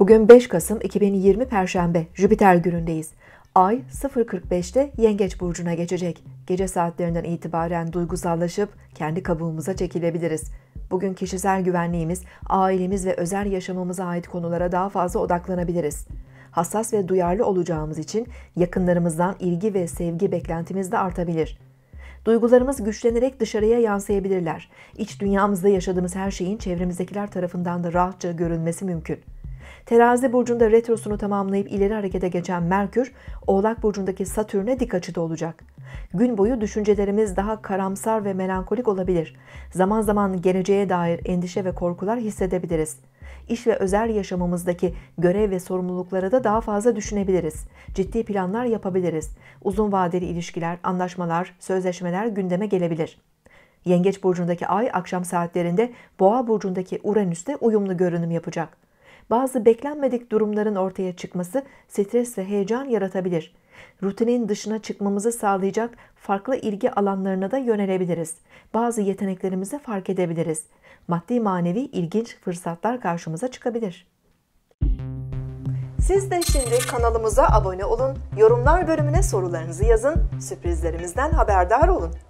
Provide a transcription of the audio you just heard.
Bugün 5 Kasım 2020 Perşembe, Jüpiter günündeyiz. Ay 0.45'te Yengeç Burcu'na geçecek. Gece saatlerinden itibaren duygusallaşıp kendi kabuğumuza çekilebiliriz. Bugün kişisel güvenliğimiz, ailemiz ve özel yaşamımıza ait konulara daha fazla odaklanabiliriz. Hassas ve duyarlı olacağımız için yakınlarımızdan ilgi ve sevgi beklentimiz de artabilir. Duygularımız güçlenerek dışarıya yansıyabilirler. İç dünyamızda yaşadığımız her şeyin çevremizdekiler tarafından da rahatça görünmesi mümkün.'' Terazi burcunda retrosunu tamamlayıp ileri harekete geçen Merkür, Oğlak burcundaki Satürn'e dik açıda olacak. Gün boyu düşüncelerimiz daha karamsar ve melankolik olabilir. Zaman zaman geleceğe dair endişe ve korkular hissedebiliriz. İş ve özel yaşamımızdaki görev ve sorumluluklara da daha fazla düşünebiliriz. Ciddi planlar yapabiliriz. Uzun vadeli ilişkiler, anlaşmalar, sözleşmeler gündeme gelebilir. Yengeç burcundaki ay akşam saatlerinde Boğa burcundaki Uranüs'te uyumlu görünüm yapacak bazı beklenmedik durumların ortaya çıkması stres ve heyecan yaratabilir. Rutinin dışına çıkmamızı sağlayacak farklı ilgi alanlarına da yönelebiliriz. Bazı yeteneklerimizi fark edebiliriz. Maddi manevi ilginç fırsatlar karşımıza çıkabilir. Siz de şimdi kanalımıza abone olun, yorumlar bölümüne sorularınızı yazın, sürprizlerimizden haberdar olun.